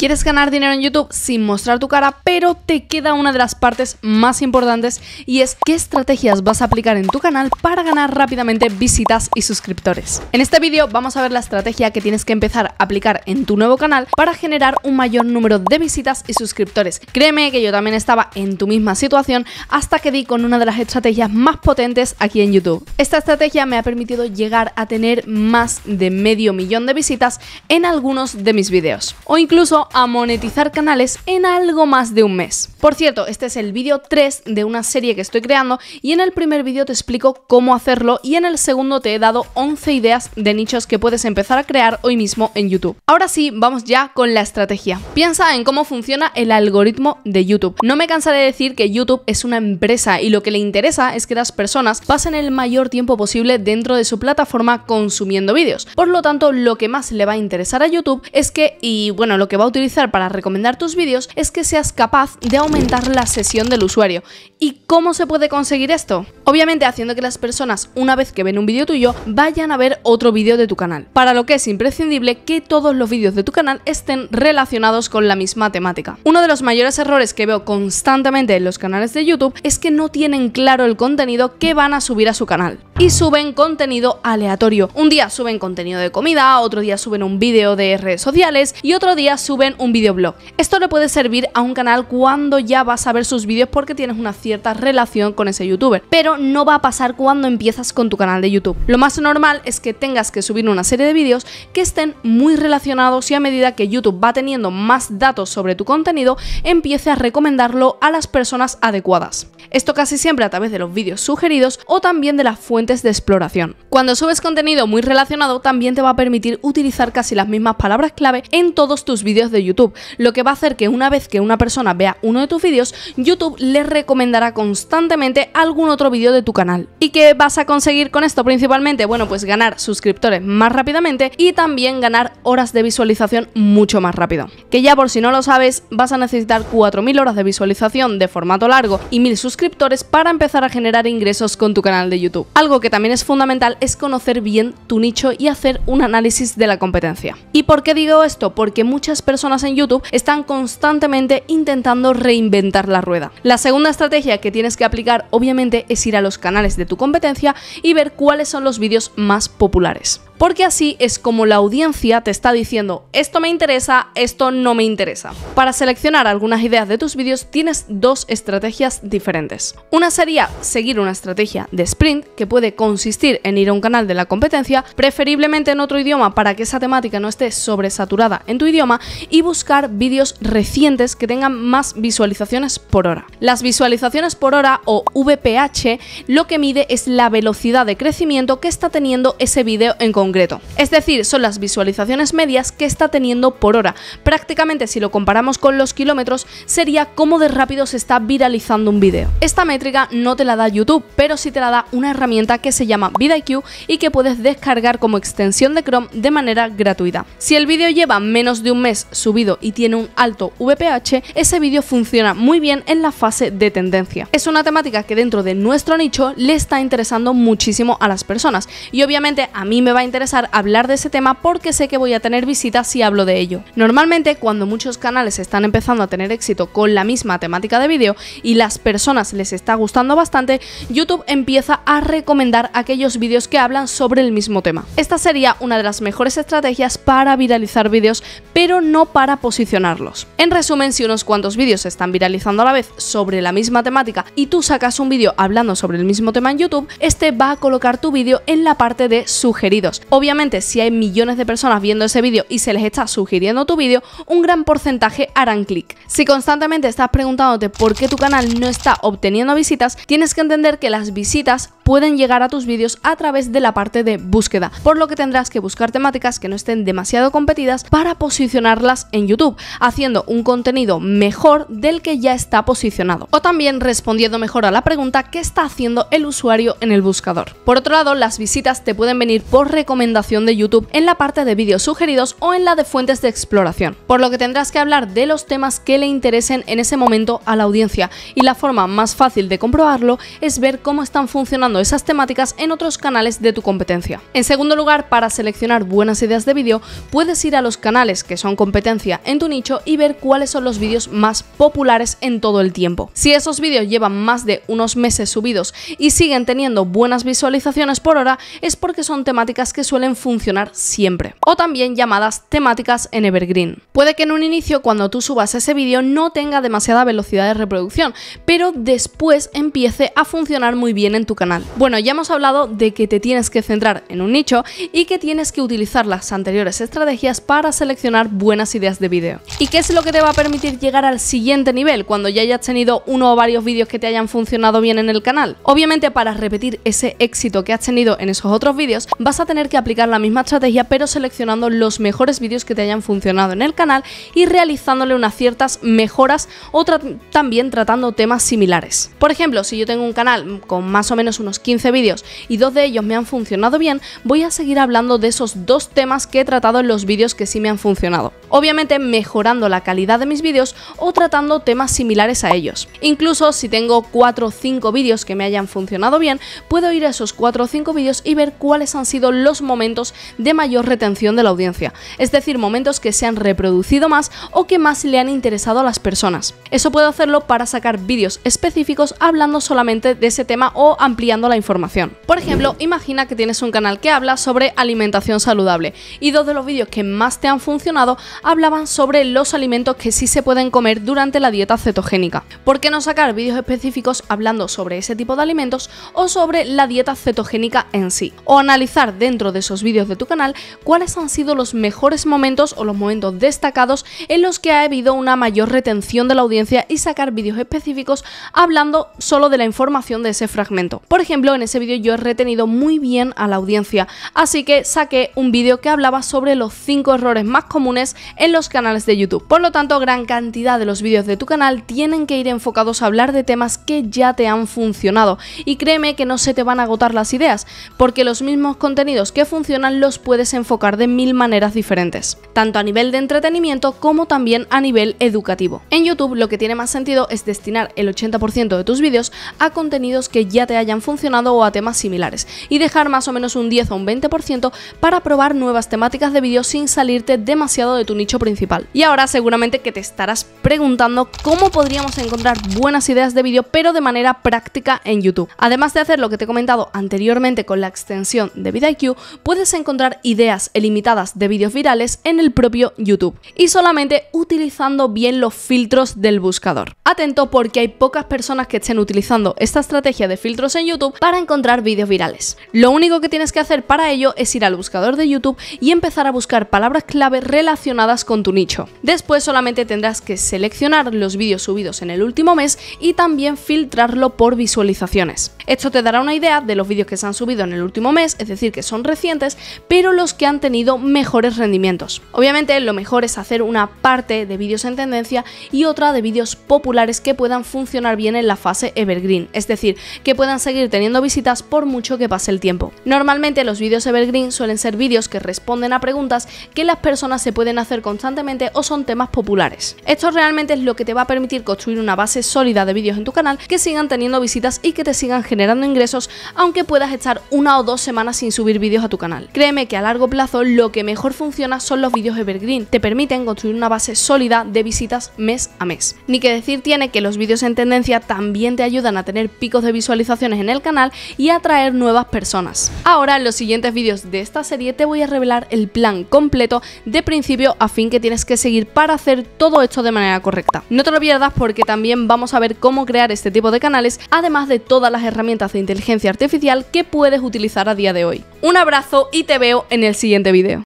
¿Quieres ganar dinero en YouTube sin mostrar tu cara? Pero te queda una de las partes más importantes y es qué estrategias vas a aplicar en tu canal para ganar rápidamente visitas y suscriptores. En este vídeo vamos a ver la estrategia que tienes que empezar a aplicar en tu nuevo canal para generar un mayor número de visitas y suscriptores. Créeme que yo también estaba en tu misma situación hasta que di con una de las estrategias más potentes aquí en YouTube. Esta estrategia me ha permitido llegar a tener más de medio millón de visitas en algunos de mis vídeos o incluso a monetizar canales en algo más de un mes. Por cierto, este es el vídeo 3 de una serie que estoy creando y en el primer vídeo te explico cómo hacerlo y en el segundo te he dado 11 ideas de nichos que puedes empezar a crear hoy mismo en YouTube. Ahora sí, vamos ya con la estrategia. Piensa en cómo funciona el algoritmo de YouTube. No me cansaré de decir que YouTube es una empresa y lo que le interesa es que las personas pasen el mayor tiempo posible dentro de su plataforma consumiendo vídeos. Por lo tanto, lo que más le va a interesar a YouTube es que, y bueno, lo que va a utilizar para recomendar tus vídeos es que seas capaz de aumentar la sesión del usuario. ¿Y cómo se puede conseguir esto? Obviamente haciendo que las personas, una vez que ven un vídeo tuyo, vayan a ver otro vídeo de tu canal, para lo que es imprescindible que todos los vídeos de tu canal estén relacionados con la misma temática. Uno de los mayores errores que veo constantemente en los canales de YouTube es que no tienen claro el contenido que van a subir a su canal y suben contenido aleatorio. Un día suben contenido de comida, otro día suben un vídeo de redes sociales y otro día suben un un videoblog. Esto le puede servir a un canal cuando ya vas a ver sus vídeos porque tienes una cierta relación con ese youtuber, pero no va a pasar cuando empiezas con tu canal de YouTube. Lo más normal es que tengas que subir una serie de vídeos que estén muy relacionados y a medida que YouTube va teniendo más datos sobre tu contenido, empiece a recomendarlo a las personas adecuadas. Esto casi siempre a través de los vídeos sugeridos o también de las fuentes de exploración. Cuando subes contenido muy relacionado, también te va a permitir utilizar casi las mismas palabras clave en todos tus vídeos de YouTube, lo que va a hacer que una vez que una persona vea uno de tus vídeos, YouTube les recomendará constantemente algún otro vídeo de tu canal. ¿Y qué vas a conseguir con esto principalmente? Bueno, pues ganar suscriptores más rápidamente y también ganar horas de visualización mucho más rápido. Que ya por si no lo sabes, vas a necesitar 4.000 horas de visualización de formato largo y 1.000 suscriptores para empezar a generar ingresos con tu canal de YouTube. Algo que también es fundamental es conocer bien tu nicho y hacer un análisis de la competencia. ¿Y por qué digo esto? Porque muchas personas en YouTube están constantemente intentando reinventar la rueda. La segunda estrategia que tienes que aplicar obviamente es ir a los canales de tu competencia y ver cuáles son los vídeos más populares porque así es como la audiencia te está diciendo esto me interesa, esto no me interesa. Para seleccionar algunas ideas de tus vídeos tienes dos estrategias diferentes. Una sería seguir una estrategia de sprint que puede consistir en ir a un canal de la competencia, preferiblemente en otro idioma para que esa temática no esté sobresaturada en tu idioma y buscar vídeos recientes que tengan más visualizaciones por hora. Las visualizaciones por hora o VPH lo que mide es la velocidad de crecimiento que está teniendo ese vídeo en concreto es decir, son las visualizaciones medias que está teniendo por hora. Prácticamente si lo comparamos con los kilómetros, sería cómo de rápido se está viralizando un vídeo. Esta métrica no te la da YouTube, pero sí te la da una herramienta que se llama VidIQ y que puedes descargar como extensión de Chrome de manera gratuita. Si el vídeo lleva menos de un mes subido y tiene un alto VPH, ese vídeo funciona muy bien en la fase de tendencia. Es una temática que dentro de nuestro nicho le está interesando muchísimo a las personas y obviamente a mí me va a interesar hablar de ese tema porque sé que voy a tener visitas si hablo de ello. Normalmente cuando muchos canales están empezando a tener éxito con la misma temática de vídeo y las personas les está gustando bastante, YouTube empieza a recomendar aquellos vídeos que hablan sobre el mismo tema. Esta sería una de las mejores estrategias para viralizar vídeos, pero no para posicionarlos. En resumen, si unos cuantos vídeos se están viralizando a la vez sobre la misma temática y tú sacas un vídeo hablando sobre el mismo tema en YouTube, este va a colocar tu vídeo en la parte de sugeridos, Obviamente, si hay millones de personas viendo ese vídeo y se les está sugiriendo tu vídeo, un gran porcentaje harán clic. Si constantemente estás preguntándote por qué tu canal no está obteniendo visitas, tienes que entender que las visitas pueden llegar a tus vídeos a través de la parte de búsqueda, por lo que tendrás que buscar temáticas que no estén demasiado competidas para posicionarlas en YouTube, haciendo un contenido mejor del que ya está posicionado. O también respondiendo mejor a la pregunta que está haciendo el usuario en el buscador. Por otro lado, las visitas te pueden venir por recomendación de YouTube en la parte de vídeos sugeridos o en la de fuentes de exploración, por lo que tendrás que hablar de los temas que le interesen en ese momento a la audiencia y la forma más fácil de comprobarlo es ver cómo están funcionando esas temáticas en otros canales de tu competencia. En segundo lugar, para seleccionar buenas ideas de vídeo, puedes ir a los canales que son competencia en tu nicho y ver cuáles son los vídeos más populares en todo el tiempo. Si esos vídeos llevan más de unos meses subidos y siguen teniendo buenas visualizaciones por hora, es porque son temáticas que suelen funcionar siempre, o también llamadas temáticas en Evergreen. Puede que en un inicio cuando tú subas ese vídeo no tenga demasiada velocidad de reproducción, pero después empiece a funcionar muy bien en tu canal. Bueno, ya hemos hablado de que te tienes que centrar en un nicho y que tienes que utilizar las anteriores estrategias para seleccionar buenas ideas de vídeo. ¿Y qué es lo que te va a permitir llegar al siguiente nivel cuando ya hayas tenido uno o varios vídeos que te hayan funcionado bien en el canal? Obviamente para repetir ese éxito que has tenido en esos otros vídeos vas a tener que aplicar la misma estrategia pero seleccionando los mejores vídeos que te hayan funcionado en el canal y realizándole unas ciertas mejoras o también tratando temas similares. Por ejemplo, si yo tengo un canal con más o menos unos 15 vídeos y dos de ellos me han funcionado bien, voy a seguir hablando de esos dos temas que he tratado en los vídeos que sí me han funcionado. Obviamente mejorando la calidad de mis vídeos o tratando temas similares a ellos. Incluso si tengo 4 o 5 vídeos que me hayan funcionado bien, puedo ir a esos 4 o 5 vídeos y ver cuáles han sido los momentos de mayor retención de la audiencia, es decir, momentos que se han reproducido más o que más le han interesado a las personas. Eso puedo hacerlo para sacar vídeos específicos hablando solamente de ese tema o ampliando la información. Por ejemplo, imagina que tienes un canal que habla sobre alimentación saludable y dos de los vídeos que más te han funcionado hablaban sobre los alimentos que sí se pueden comer durante la dieta cetogénica. ¿Por qué no sacar vídeos específicos hablando sobre ese tipo de alimentos o sobre la dieta cetogénica en sí? O analizar dentro de esos vídeos de tu canal cuáles han sido los mejores momentos o los momentos destacados en los que ha habido una mayor retención de la audiencia y sacar vídeos específicos hablando solo de la información de ese fragmento. Por ejemplo, en ese vídeo yo he retenido muy bien a la audiencia, así que saqué un vídeo que hablaba sobre los 5 errores más comunes en los canales de YouTube. Por lo tanto, gran cantidad de los vídeos de tu canal tienen que ir enfocados a hablar de temas que ya te han funcionado y créeme que no se te van a agotar las ideas, porque los mismos contenidos que funcionan los puedes enfocar de mil maneras diferentes, tanto a nivel de entretenimiento como también a nivel educativo. En YouTube lo que tiene más sentido es destinar el 80% de tus vídeos a contenidos que ya te hayan funcionado o a temas similares, y dejar más o menos un 10 o un 20% para probar nuevas temáticas de vídeo sin salirte demasiado de tu nicho principal. Y ahora seguramente que te estarás preguntando cómo podríamos encontrar buenas ideas de vídeo pero de manera práctica en YouTube. Además de hacer lo que te he comentado anteriormente con la extensión de VidIQ, puedes encontrar ideas ilimitadas de vídeos virales en el propio YouTube y solamente utilizando bien los filtros del buscador. Atento porque hay pocas personas que estén utilizando esta estrategia de filtros en YouTube para encontrar vídeos virales. Lo único que tienes que hacer para ello es ir al buscador de YouTube y empezar a buscar palabras clave relacionadas con tu nicho. Después solamente tendrás que seleccionar los vídeos subidos en el último mes y también filtrarlo por visualizaciones. Esto te dará una idea de los vídeos que se han subido en el último mes, es decir, que son recientes, pero los que han tenido mejores rendimientos. Obviamente lo mejor es hacer una parte de vídeos en tendencia y otra de vídeos populares que puedan funcionar bien en la fase evergreen, es decir, que puedan seguir teniendo visitas por mucho que pase el tiempo. Normalmente los vídeos evergreen suelen ser vídeos que responden a preguntas que las personas se pueden hacer constantemente o son temas populares. Esto realmente es lo que te va a permitir construir una base sólida de vídeos en tu canal que sigan teniendo visitas y que te sigan generando generando ingresos aunque puedas estar una o dos semanas sin subir vídeos a tu canal. Créeme que a largo plazo lo que mejor funciona son los vídeos evergreen, te permiten construir una base sólida de visitas mes a mes. Ni que decir tiene que los vídeos en tendencia también te ayudan a tener picos de visualizaciones en el canal y atraer nuevas personas. Ahora en los siguientes vídeos de esta serie te voy a revelar el plan completo de principio a fin que tienes que seguir para hacer todo esto de manera correcta. No te lo pierdas porque también vamos a ver cómo crear este tipo de canales, además de todas las herramientas de inteligencia artificial que puedes utilizar a día de hoy. Un abrazo y te veo en el siguiente video.